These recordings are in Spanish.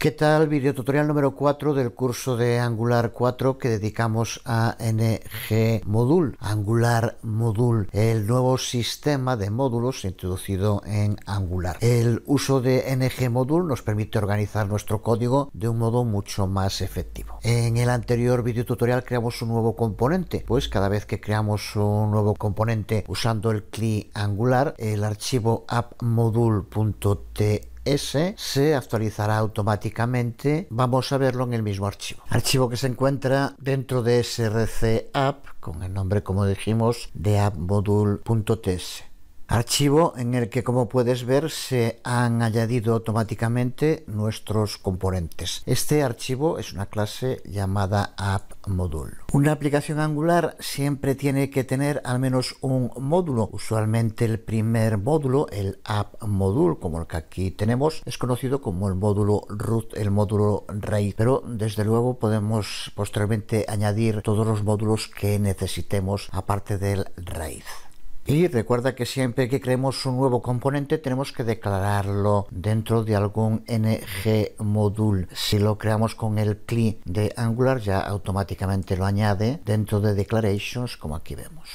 ¿Qué tal? tutorial número 4 del curso de Angular 4 que dedicamos a NG Angular Modul, el nuevo sistema de módulos introducido en Angular. El uso de NG nos permite organizar nuestro código de un modo mucho más efectivo. En el anterior tutorial creamos un nuevo componente, pues cada vez que creamos un nuevo componente usando el CLI Angular, el archivo appModule.txt, S se actualizará automáticamente. Vamos a verlo en el mismo archivo. Archivo que se encuentra dentro de SRC App con el nombre, como dijimos, de appmodule.ts. Archivo en el que, como puedes ver, se han añadido automáticamente nuestros componentes. Este archivo es una clase llamada AppModule. Una aplicación Angular siempre tiene que tener al menos un módulo. Usualmente el primer módulo, el AppModule, como el que aquí tenemos, es conocido como el módulo root, el módulo raíz. Pero desde luego podemos posteriormente añadir todos los módulos que necesitemos aparte del raíz. Y recuerda que siempre que creemos un nuevo componente tenemos que declararlo dentro de algún ng Si lo creamos con el CLI de Angular ya automáticamente lo añade dentro de declarations como aquí vemos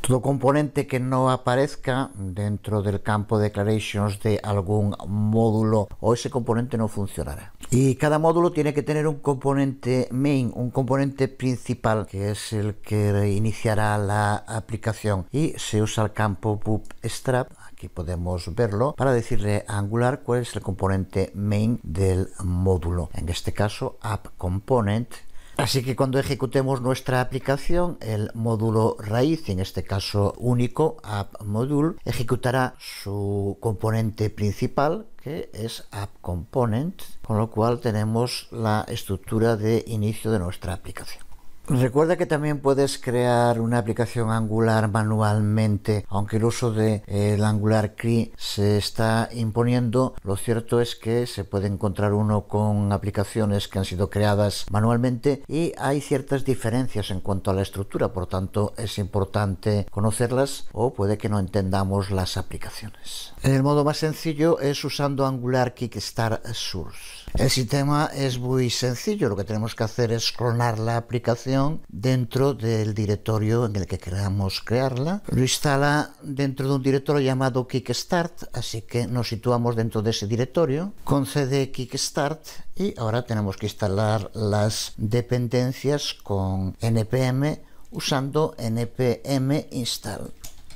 todo componente que no aparezca dentro del campo declarations de algún módulo o ese componente no funcionará. Y cada módulo tiene que tener un componente main, un componente principal, que es el que iniciará la aplicación. Y se usa el campo bootstrap, aquí podemos verlo, para decirle a Angular cuál es el componente main del módulo. En este caso, app component Así que cuando ejecutemos nuestra aplicación, el módulo raíz, en este caso único, AppModule, ejecutará su componente principal, que es AppComponent, con lo cual tenemos la estructura de inicio de nuestra aplicación. Recuerda que también puedes crear una aplicación Angular manualmente, aunque el uso de eh, Angular CRI se está imponiendo, lo cierto es que se puede encontrar uno con aplicaciones que han sido creadas manualmente y hay ciertas diferencias en cuanto a la estructura, por tanto es importante conocerlas o puede que no entendamos las aplicaciones. El modo más sencillo es usando Angular Kickstart Source. El sistema es muy sencillo, lo que tenemos que hacer es clonar la aplicación dentro del directorio en el que queramos crearla. Lo instala dentro de un directorio llamado Kickstart, así que nos situamos dentro de ese directorio. Concede Kickstart y ahora tenemos que instalar las dependencias con npm usando npm install.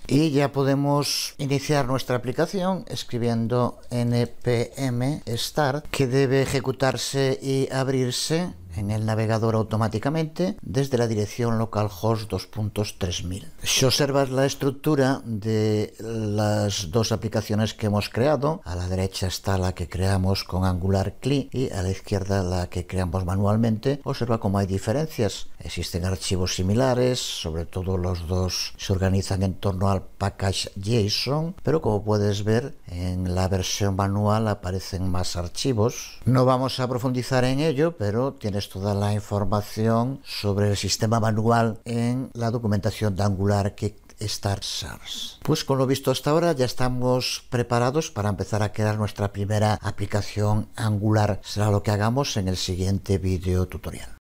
Y ya podemos iniciar nuestra aplicación escribiendo npm start que debe ejecutarse y abrirse en el navegador automáticamente desde la dirección localhost 2.3000. Si observas la estructura de las dos aplicaciones que hemos creado, a la derecha está la que creamos con Angular CLI y a la izquierda la que creamos manualmente, observa cómo hay diferencias. Existen archivos similares, sobre todo los dos se organizan en torno al package JSON, pero como puedes ver en la versión manual aparecen más archivos. No vamos a profundizar en ello, pero tienes toda la información sobre el sistema manual en la documentación de Angular que Pues con lo visto hasta ahora ya estamos preparados para empezar a crear nuestra primera aplicación Angular. Será lo que hagamos en el siguiente vídeo tutorial.